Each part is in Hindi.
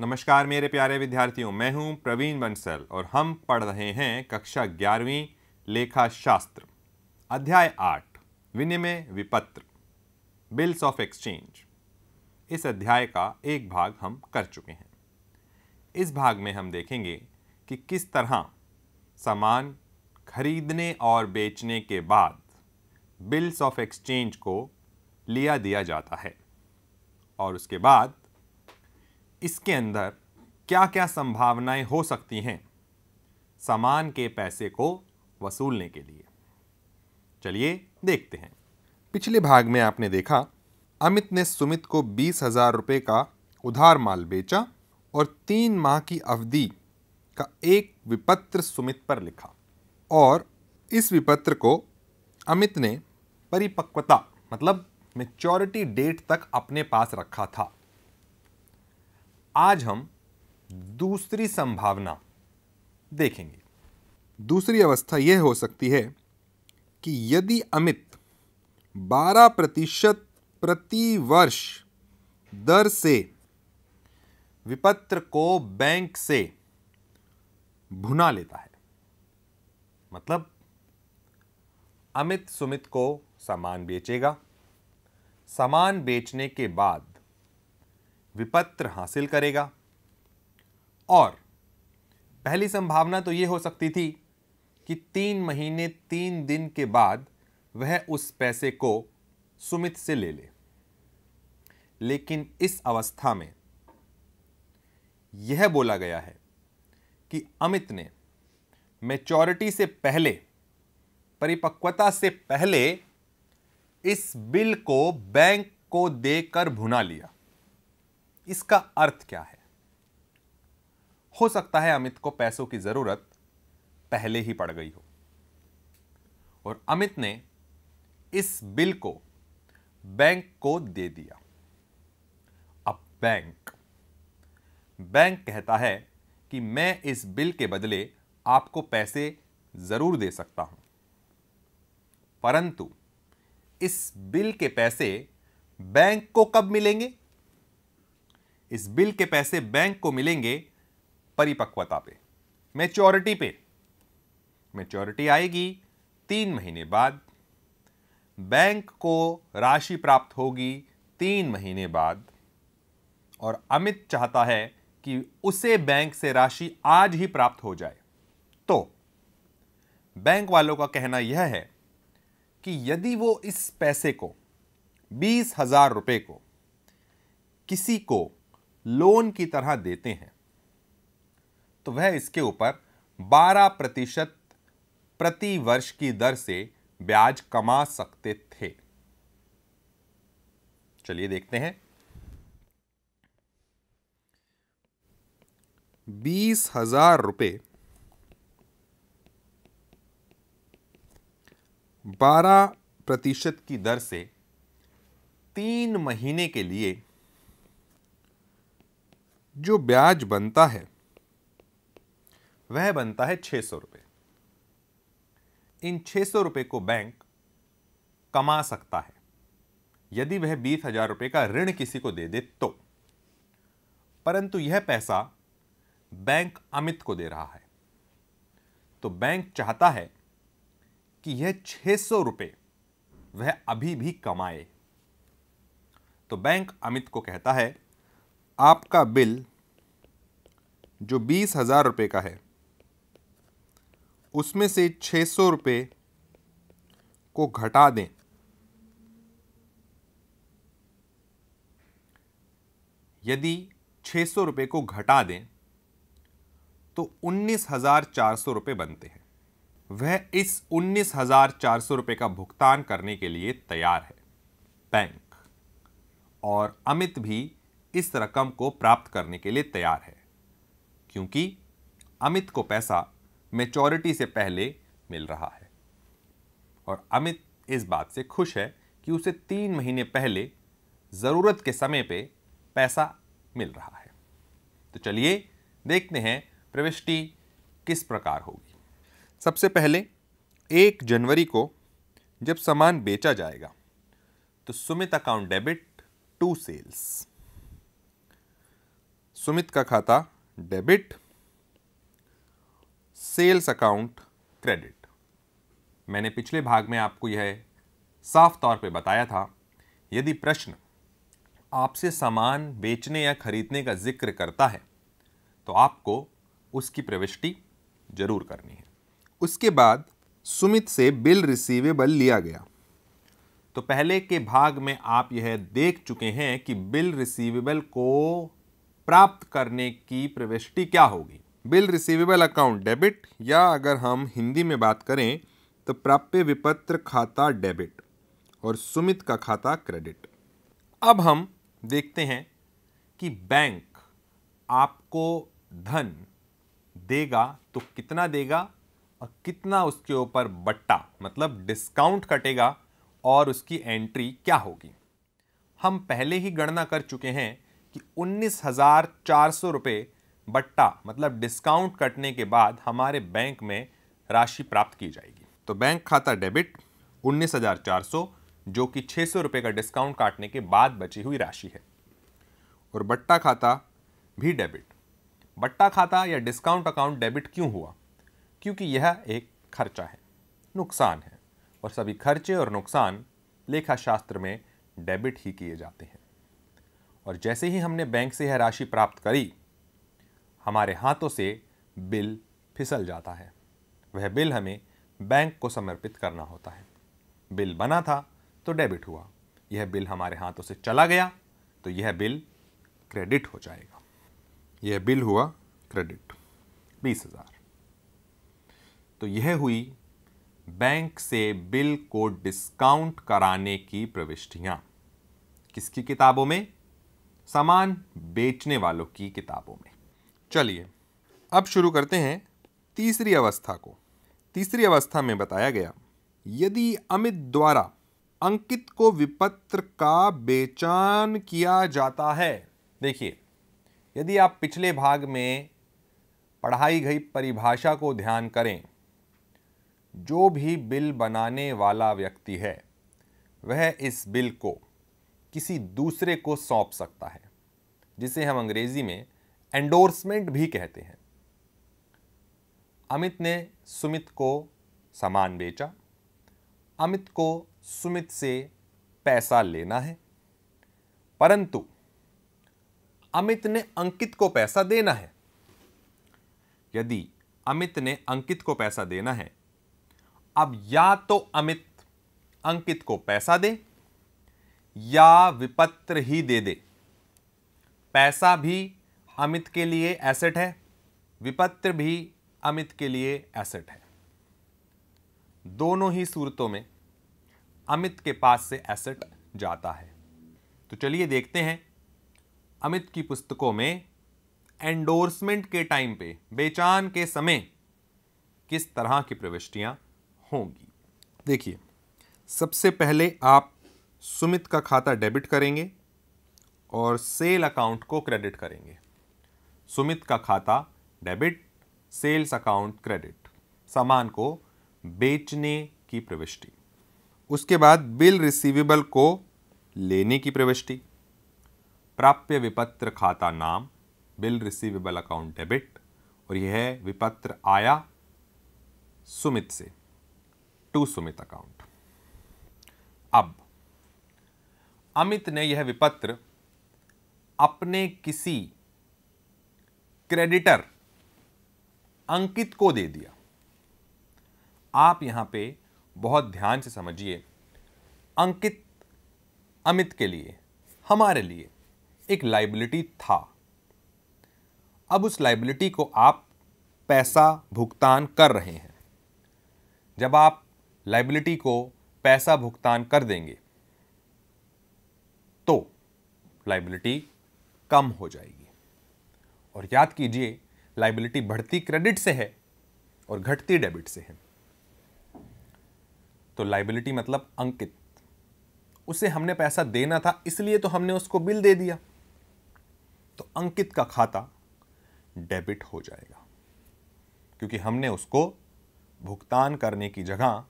नमस्कार मेरे प्यारे विद्यार्थियों मैं हूं प्रवीण बंसल और हम पढ़ रहे हैं कक्षा ग्यारहवीं लेखा शास्त्र अध्याय आठ विनिमय विपत्र बिल्स ऑफ एक्सचेंज इस अध्याय का एक भाग हम कर चुके हैं इस भाग में हम देखेंगे कि किस तरह सामान खरीदने और बेचने के बाद बिल्स ऑफ एक्सचेंज को लिया दिया जाता है और उसके बाद इसके अंदर क्या क्या संभावनाएं हो सकती हैं सामान के पैसे को वसूलने के लिए चलिए देखते हैं पिछले भाग में आपने देखा अमित ने सुमित को बीस हजार रुपये का उधार माल बेचा और तीन माह की अवधि का एक विपत्र सुमित पर लिखा और इस विपत्र को अमित ने परिपक्वता मतलब मेच्योरिटी डेट तक अपने पास रखा था आज हम दूसरी संभावना देखेंगे दूसरी अवस्था यह हो सकती है कि यदि अमित 12 प्रतिशत प्रति वर्ष दर से विपत्र को बैंक से भुना लेता है मतलब अमित सुमित को सामान बेचेगा सामान बेचने के बाद विपत्र हासिल करेगा और पहली संभावना तो ये हो सकती थी कि तीन महीने तीन दिन के बाद वह उस पैसे को सुमित से ले ले लेकिन इस अवस्था में यह बोला गया है कि अमित ने मेचोरिटी से पहले परिपक्वता से पहले इस बिल को बैंक को देकर भुना लिया इसका अर्थ क्या है हो सकता है अमित को पैसों की जरूरत पहले ही पड़ गई हो और अमित ने इस बिल को बैंक को दे दिया अब बैंक बैंक कहता है कि मैं इस बिल के बदले आपको पैसे जरूर दे सकता हूं परंतु इस बिल के पैसे बैंक को कब मिलेंगे इस बिल के पैसे बैंक को मिलेंगे परिपक्वता पे मेच्योरिटी पे मेच्योरिटी आएगी तीन महीने बाद बैंक को राशि प्राप्त होगी तीन महीने बाद और अमित चाहता है कि उसे बैंक से राशि आज ही प्राप्त हो जाए तो बैंक वालों का कहना यह है कि यदि वो इस पैसे को बीस हजार रुपये को किसी को लोन की तरह देते हैं तो वह इसके ऊपर 12 प्रतिशत प्रति वर्ष की दर से ब्याज कमा सकते थे चलिए देखते हैं बीस हजार रुपये बारह प्रतिशत की दर से तीन महीने के लिए जो ब्याज बनता है वह बनता है छह सौ रुपये इन छह सौ रुपये को बैंक कमा सकता है यदि वह बीस हजार रुपये का ऋण किसी को दे दे तो परंतु यह पैसा बैंक अमित को दे रहा है तो बैंक चाहता है कि यह छः सौ रुपये वह अभी भी कमाए तो बैंक अमित को कहता है आपका बिल जो बीस हज़ार रुपये का है उसमें से छः सौ रुपये को घटा दें यदि छः सौ रुपये को घटा दें तो उन्नीस हज़ार चार सौ रुपये बनते हैं वह इस उन्नीस हज़ार चार सौ रुपये का भुगतान करने के लिए तैयार है बैंक और अमित भी इस रकम को प्राप्त करने के लिए तैयार है क्योंकि अमित को पैसा मेचोरिटी से पहले मिल रहा है और अमित इस बात से खुश है कि उसे तीन महीने पहले ज़रूरत के समय पे पैसा मिल रहा है तो चलिए देखते हैं प्रविष्टि किस प्रकार होगी सबसे पहले एक जनवरी को जब सामान बेचा जाएगा तो Sumit account debit to sales Sumit का खाता डेबिट सेल्स अकाउंट क्रेडिट मैंने पिछले भाग में आपको यह साफ तौर पे बताया था यदि प्रश्न आपसे सामान बेचने या खरीदने का जिक्र करता है तो आपको उसकी प्रविष्टि जरूर करनी है उसके बाद सुमित से बिल रिसीवेबल लिया गया तो पहले के भाग में आप यह देख चुके हैं कि बिल रिसीवेबल को प्राप्त करने की प्रविष्टि क्या होगी बिल रिसीवेबल अकाउंट डेबिट या अगर हम हिंदी में बात करें तो प्राप्य विपत्र खाता डेबिट और सुमित का खाता क्रेडिट अब हम देखते हैं कि बैंक आपको धन देगा तो कितना देगा और कितना उसके ऊपर बट्टा मतलब डिस्काउंट कटेगा और उसकी एंट्री क्या होगी हम पहले ही गणना कर चुके हैं कि उन्नीस हज़ार चार सौ रुपये बट्टा मतलब डिस्काउंट कटने के बाद हमारे बैंक में राशि प्राप्त की जाएगी तो बैंक खाता डेबिट उन्नीस हज़ार चार सौ जो कि छः सौ रुपये का डिस्काउंट काटने के बाद बची हुई राशि है और बट्टा खाता भी डेबिट बट्टा खाता या डिस्काउंट अकाउंट डेबिट क्यों हुआ क्योंकि यह एक खर्चा है नुकसान है और सभी खर्चे और नुकसान लेखा शास्त्र में डेबिट ही किए जाते हैं और जैसे ही हमने बैंक से यह राशि प्राप्त करी हमारे हाथों से बिल फिसल जाता है वह बिल हमें बैंक को समर्पित करना होता है बिल बना था तो डेबिट हुआ यह बिल हमारे हाथों से चला गया तो यह बिल क्रेडिट हो जाएगा यह बिल हुआ क्रेडिट बीस हजार तो यह हुई बैंक से बिल को डिस्काउंट कराने की प्रविष्टियां किसकी किताबों में सामान बेचने वालों की किताबों में चलिए अब शुरू करते हैं तीसरी अवस्था को तीसरी अवस्था में बताया गया यदि अमित द्वारा अंकित को विपत्र का बेचान किया जाता है देखिए यदि आप पिछले भाग में पढ़ाई गई परिभाषा को ध्यान करें जो भी बिल बनाने वाला व्यक्ति है वह इस बिल को किसी दूसरे को सौंप सकता है जिसे हम अंग्रेजी में एंडोर्समेंट भी कहते हैं अमित ने सुमित को सामान बेचा अमित को सुमित से पैसा लेना है परंतु अमित ने अंकित को पैसा देना है यदि अमित ने अंकित को पैसा देना है अब या तो अमित अंकित को पैसा दे या विपत्र ही दे दे पैसा भी अमित के लिए एसेट है विपत्र भी अमित के लिए एसेट है दोनों ही सूरतों में अमित के पास से एसेट जाता है तो चलिए देखते हैं अमित की पुस्तकों में एंडोर्समेंट के टाइम पे बेचान के समय किस तरह की प्रविष्टियाँ होंगी देखिए सबसे पहले आप सुमित का खाता डेबिट करेंगे और सेल अकाउंट को क्रेडिट करेंगे सुमित का खाता डेबिट सेल्स अकाउंट क्रेडिट सामान को बेचने की प्रविष्टि उसके बाद बिल रिसीवेबल को लेने की प्रविष्टि प्राप्य विपत्र खाता नाम बिल रिसीवेबल अकाउंट डेबिट और यह विपत्र आया सुमित से टू सुमित अकाउंट अब अमित ने यह विपत्र अपने किसी क्रेडिटर अंकित को दे दिया आप यहाँ पे बहुत ध्यान से समझिए अंकित अमित के लिए हमारे लिए एक लाइबिलिटी था अब उस लाइबिलिटी को आप पैसा भुगतान कर रहे हैं जब आप लाइबिलिटी को पैसा भुगतान कर देंगे तो लाइबिलिटी कम हो जाएगी और याद कीजिए लाइबिलिटी बढ़ती क्रेडिट से है और घटती डेबिट से है तो लाइबिलिटी मतलब अंकित उसे हमने पैसा देना था इसलिए तो हमने उसको बिल दे दिया तो अंकित का खाता डेबिट हो जाएगा क्योंकि हमने उसको भुगतान करने की जगह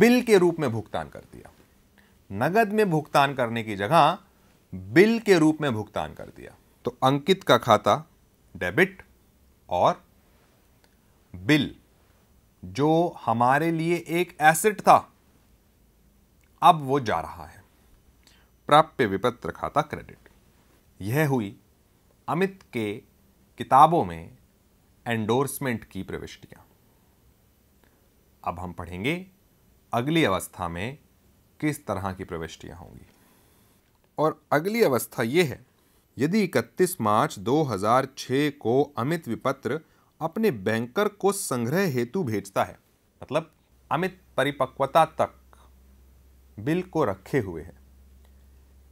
बिल के रूप में भुगतान कर दिया नगद में भुगतान करने की जगह बिल के रूप में भुगतान कर दिया तो अंकित का खाता डेबिट और बिल जो हमारे लिए एक एसेट था अब वो जा रहा है प्राप्य विपत्र खाता क्रेडिट यह हुई अमित के किताबों में एंडोर्समेंट की प्रविष्टियां अब हम पढ़ेंगे अगली अवस्था में किस तरह की प्रविष्टियाँ होंगी और अगली अवस्था ये है यदि 31 मार्च 2006 को अमित विपत्र अपने बैंकर को संग्रह हेतु भेजता है मतलब अमित परिपक्वता तक बिल को रखे हुए है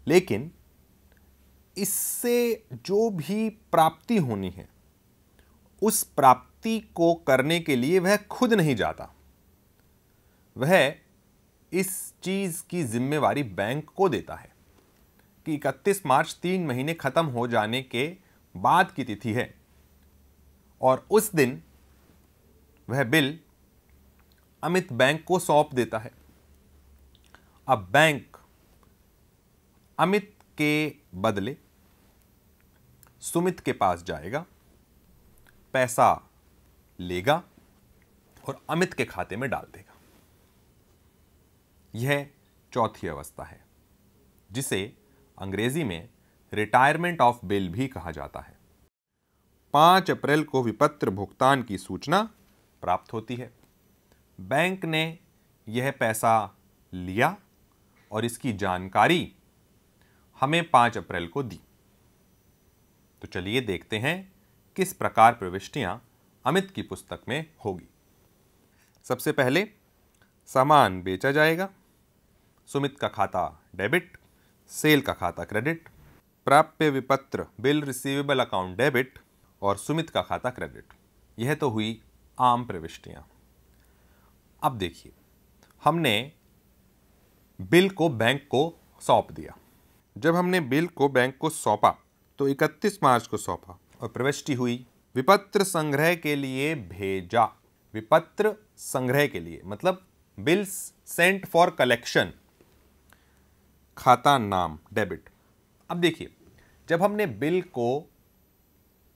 लेकिन इससे जो भी प्राप्ति होनी है उस प्राप्ति को करने के लिए वह खुद नहीं जाता वह इस चीज़ की जिम्मेवारी बैंक को देता है कि 31 मार्च तीन महीने ख़त्म हो जाने के बाद की तिथि है और उस दिन वह बिल अमित बैंक को सौंप देता है अब बैंक अमित के बदले सुमित के पास जाएगा पैसा लेगा और अमित के खाते में डाल देगा यह चौथी अवस्था है जिसे अंग्रेजी में रिटायरमेंट ऑफ बिल भी कहा जाता है पाँच अप्रैल को विपत्र भुगतान की सूचना प्राप्त होती है बैंक ने यह पैसा लिया और इसकी जानकारी हमें पाँच अप्रैल को दी तो चलिए देखते हैं किस प्रकार प्रविष्टियां अमित की पुस्तक में होगी सबसे पहले सामान बेचा जाएगा सुमित का खाता डेबिट सेल का खाता क्रेडिट प्राप्य विपत्र बिल रिसीवेबल अकाउंट डेबिट और सुमित का खाता क्रेडिट यह तो हुई आम प्रविष्टियाँ अब देखिए हमने बिल को बैंक को सौंप दिया जब हमने बिल को बैंक को सौंपा तो 31 मार्च को सौंपा और प्रविष्टि हुई विपत्र संग्रह के लिए भेजा विपत्र संग्रह के लिए मतलब बिल्स सेंट फॉर कलेक्शन खाता नाम डेबिट अब देखिए जब हमने बिल को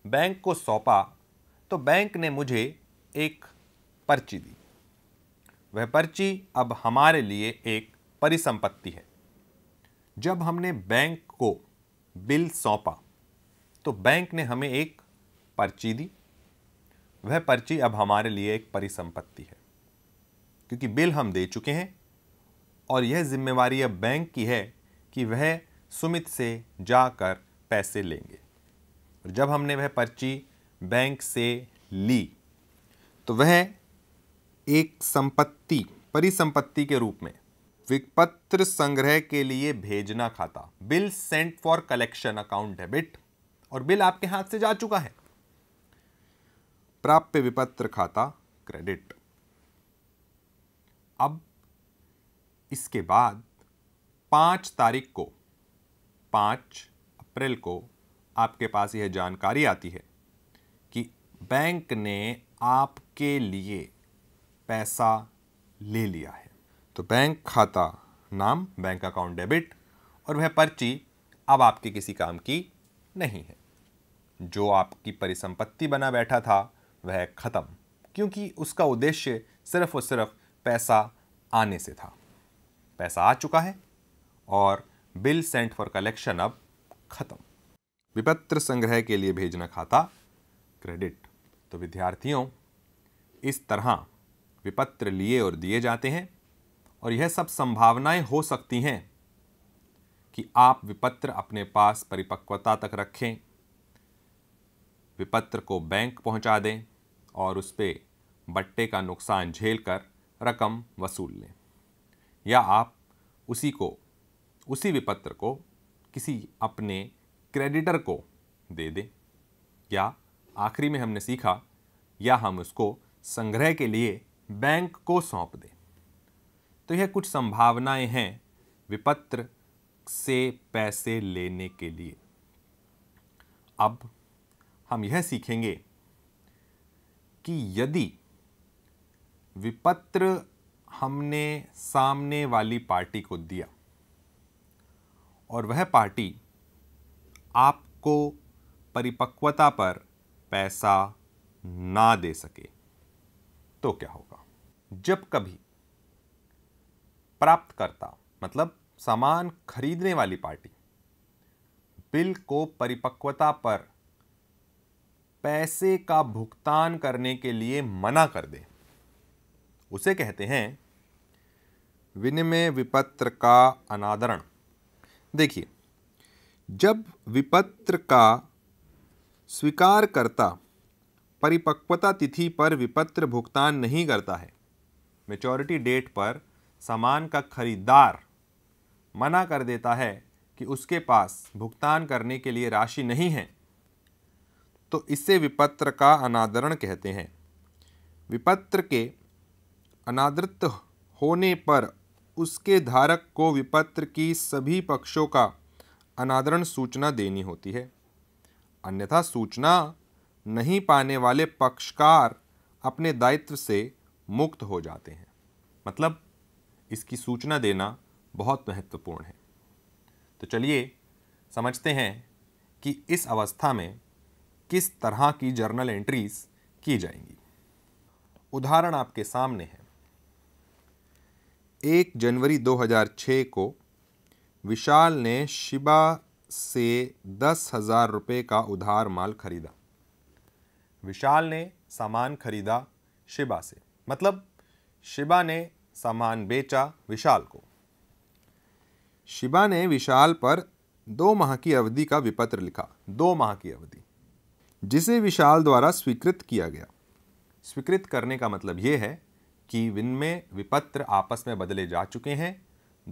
बैंक को सौंपा तो बैंक ने मुझे एक पर्ची दी वह पर्ची अब हमारे लिए एक परिसंपत्ति है जब हमने बैंक को बिल सौंपा तो बैंक ने हमें एक पर्ची दी वह पर्ची अब हमारे लिए एक परिसंपत्ति है क्योंकि बिल हम दे चुके हैं और यह जिम्मेवारी अब बैंक की है कि वह सुमित से जाकर पैसे लेंगे और जब हमने वह पर्ची बैंक से ली तो वह एक संपत्ति परिसंपत्ति के रूप में विपत्र संग्रह के लिए भेजना खाता bill sent for collection account debit और बिल आपके हाथ से जा चुका है प्राप्य विपत्र खाता क्रेडिट अब इसके बाद पाँच तारीख को पाँच अप्रैल को आपके पास यह जानकारी आती है कि बैंक ने आपके लिए पैसा ले लिया है तो बैंक खाता नाम बैंक अकाउंट डेबिट और वह पर्ची अब आपके किसी काम की नहीं है जो आपकी परिसंपत्ति बना बैठा था वह ख़त्म क्योंकि उसका उद्देश्य सिर्फ और सिर्फ पैसा आने से था पैसा आ चुका है और बिल सेंट फॉर कलेक्शन अब खत्म विपत्र संग्रह के लिए भेजना खाता क्रेडिट तो विद्यार्थियों इस तरह विपत्र लिए और दिए जाते हैं और यह सब संभावनाएं हो सकती हैं कि आप विपत्र अपने पास परिपक्वता तक रखें विपत्र को बैंक पहुंचा दें और उस पर बट्टे का नुकसान झेल कर रकम वसूल लें या आप उसी को उसी विपत्र को किसी अपने क्रेडिटर को दे दें या आखिरी में हमने सीखा या हम उसको संग्रह के लिए बैंक को सौंप दें तो यह कुछ संभावनाएं हैं विपत्र से पैसे लेने के लिए अब हम यह सीखेंगे कि यदि विपत्र हमने सामने वाली पार्टी को दिया और वह पार्टी आपको परिपक्वता पर पैसा ना दे सके तो क्या होगा जब कभी प्राप्तकर्ता मतलब सामान खरीदने वाली पार्टी बिल को परिपक्वता पर पैसे का भुगतान करने के लिए मना कर दे उसे कहते हैं विनिमय विपत्र का अनादरण देखिए जब विपत्र का स्वीकारकर्ता परिपक्वता तिथि पर विपत्र भुगतान नहीं करता है मेचोरिटी डेट पर सामान का खरीदार मना कर देता है कि उसके पास भुगतान करने के लिए राशि नहीं है तो इसे विपत्र का अनादरण कहते हैं विपत्र के अनादृत होने पर उसके धारक को विपत्र की सभी पक्षों का अनादरण सूचना देनी होती है अन्यथा सूचना नहीं पाने वाले पक्षकार अपने दायित्व से मुक्त हो जाते हैं मतलब इसकी सूचना देना बहुत महत्वपूर्ण है तो चलिए समझते हैं कि इस अवस्था में किस तरह की जर्नल एंट्रीज की जाएंगी उदाहरण आपके सामने है एक जनवरी 2006 को विशाल ने शिबा से दस हज़ार रुपये का उधार माल खरीदा विशाल ने सामान खरीदा शिबा से मतलब शिबा ने सामान बेचा विशाल को शिबा ने विशाल पर दो माह की अवधि का विपत्र लिखा दो माह की अवधि जिसे विशाल द्वारा स्वीकृत किया गया स्वीकृत करने का मतलब यह है कि में विपत्र आपस में बदले जा चुके हैं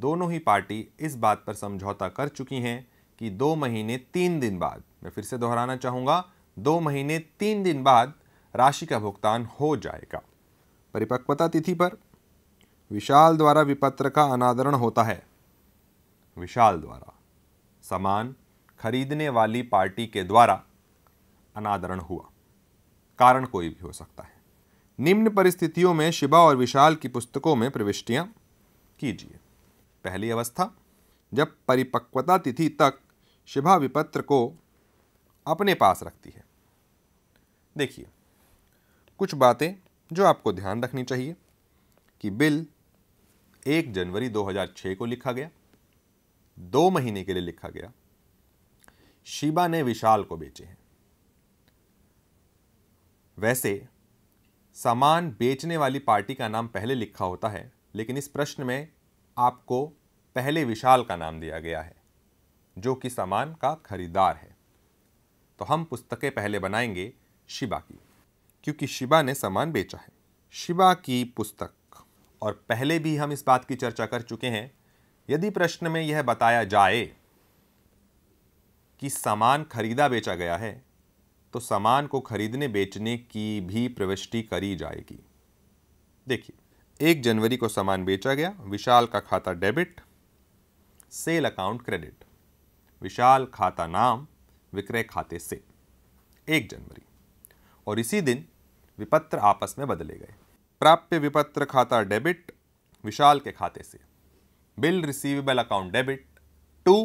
दोनों ही पार्टी इस बात पर समझौता कर चुकी हैं कि दो महीने तीन दिन बाद मैं फिर से दोहराना चाहूँगा दो महीने तीन दिन बाद राशि का भुगतान हो जाएगा परिपक्वता तिथि पर विशाल द्वारा विपत्र का अनादरण होता है विशाल द्वारा सामान खरीदने वाली पार्टी के द्वारा अनादरण हुआ कारण कोई भी हो सकता है निम्न परिस्थितियों में शिबा और विशाल की पुस्तकों में प्रविष्टियाँ कीजिए पहली अवस्था जब परिपक्वता तिथि तक शिभा विपत्र को अपने पास रखती है देखिए कुछ बातें जो आपको ध्यान रखनी चाहिए कि बिल एक जनवरी 2006 को लिखा गया दो महीने के लिए लिखा गया शिबा ने विशाल को बेचे हैं वैसे सामान बेचने वाली पार्टी का नाम पहले लिखा होता है लेकिन इस प्रश्न में आपको पहले विशाल का नाम दिया गया है जो कि सामान का खरीदार है तो हम पुस्तकें पहले बनाएंगे शिबा की क्योंकि शिबा ने सामान बेचा है शिबा की पुस्तक और पहले भी हम इस बात की चर्चा कर चुके हैं यदि प्रश्न में यह बताया जाए कि सामान खरीदा बेचा गया है तो सामान को खरीदने बेचने की भी प्रविष्टि करी जाएगी देखिए एक जनवरी को सामान बेचा गया विशाल का खाता debit sale account credit Vishal खाता नाम विक्रय खाते से एक जनवरी और इसी दिन विपत्र आपस में बदले गए प्राप्य विपत्र खाता डेबिट विशाल के खाते से bill receivable account debit to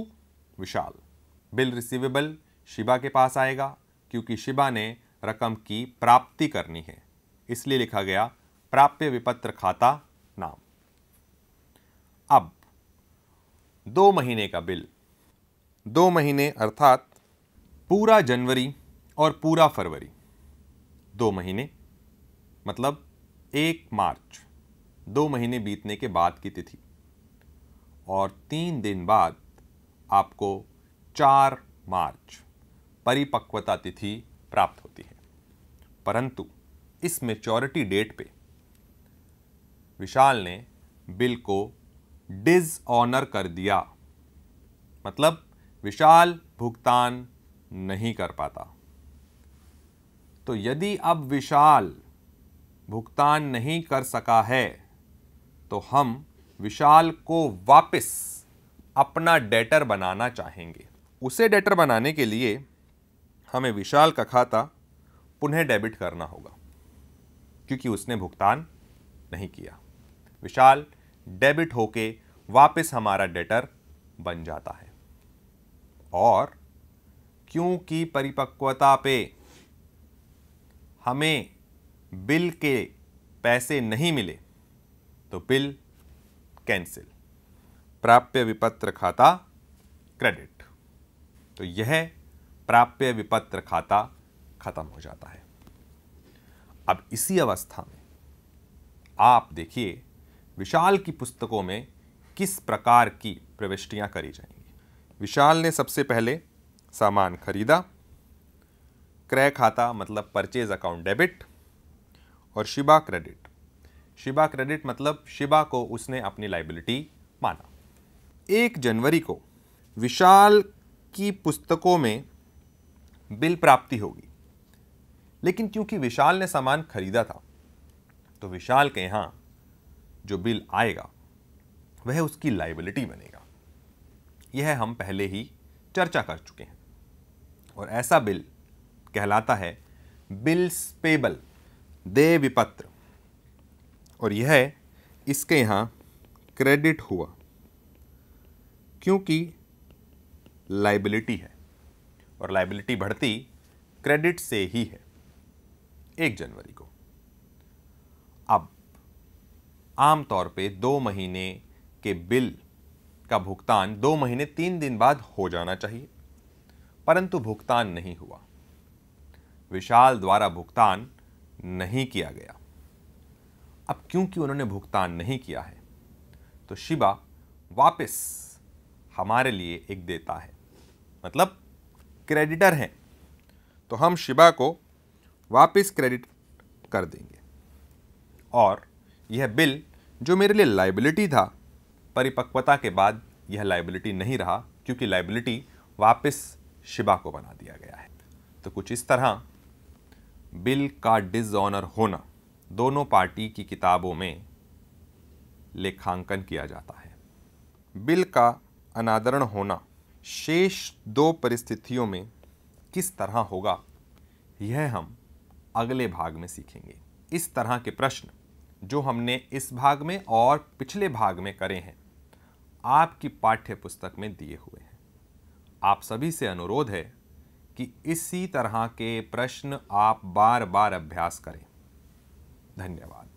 Vishal bill receivable Shiva के पास आएगा क्योंकि शिबा ने रकम की प्राप्ति करनी है इसलिए लिखा गया प्राप्य विपत्र खाता नाम अब दो महीने का बिल दो महीने अर्थात पूरा जनवरी और पूरा फरवरी दो महीने मतलब एक मार्च दो महीने बीतने के बाद की तिथि और तीन दिन बाद आपको चार मार्च परिपक्वता तिथि प्राप्त होती है परंतु इस मेच्योरिटी डेट पे विशाल ने बिल को डिज ऑनर कर दिया मतलब विशाल भुगतान नहीं कर पाता तो यदि अब विशाल भुगतान नहीं कर सका है तो हम विशाल को वापस अपना डेटर बनाना चाहेंगे उसे डेटर बनाने के लिए हमें विशाल का खाता पुनः डेबिट करना होगा क्योंकि उसने भुगतान नहीं किया विशाल डेबिट होके वापस हमारा डेटर बन जाता है और क्योंकि परिपक्वता पे हमें बिल के पैसे नहीं मिले तो बिल कैंसिल प्राप्य विपत्र खाता क्रेडिट तो यह प्राप्य विपत्र खाता खत्म हो जाता है अब इसी अवस्था में आप देखिए विशाल की पुस्तकों में किस प्रकार की प्रविष्टियां करी जाएंगी विशाल ने सबसे पहले सामान खरीदा क्रय खाता मतलब परचेज अकाउंट डेबिट और शिबा क्रेडिट शिबा क्रेडिट मतलब शिबा को उसने अपनी लाइबिलिटी माना एक जनवरी को विशाल की पुस्तकों में बिल प्राप्ति होगी लेकिन क्योंकि विशाल ने सामान खरीदा था तो विशाल के यहाँ जो बिल आएगा वह उसकी लाइबिलिटी बनेगा यह हम पहले ही चर्चा कर चुके हैं और ऐसा बिल कहलाता है बिल्स पेबल दे विपत्र और यह इसके यहाँ क्रेडिट हुआ क्योंकि लाइबिलिटी है और लाइबिलिटी बढ़ती क्रेडिट से ही है एक जनवरी को अब आमतौर पे दो महीने के बिल का भुगतान दो महीने तीन दिन बाद हो जाना चाहिए परंतु भुगतान नहीं हुआ विशाल द्वारा भुगतान नहीं किया गया अब क्योंकि उन्होंने भुगतान नहीं किया है तो शिबा वापस हमारे लिए एक देता है मतलब क्रेडिटर हैं तो हम शिबा को वापस क्रेडिट कर देंगे और यह बिल जो मेरे लिए लाइबिलिटी था परिपक्वता के बाद यह लाइबिलिटी नहीं रहा क्योंकि लाइबिलिटी वापस शिबा को बना दिया गया है तो कुछ इस तरह बिल का डिजऑनर होना दोनों पार्टी की किताबों में लेखांकन किया जाता है बिल का अनादरण होना शेष दो परिस्थितियों में किस तरह होगा यह हम अगले भाग में सीखेंगे इस तरह के प्रश्न जो हमने इस भाग में और पिछले भाग में करे हैं आपकी पाठ्य पुस्तक में दिए हुए हैं आप सभी से अनुरोध है कि इसी तरह के प्रश्न आप बार बार अभ्यास करें धन्यवाद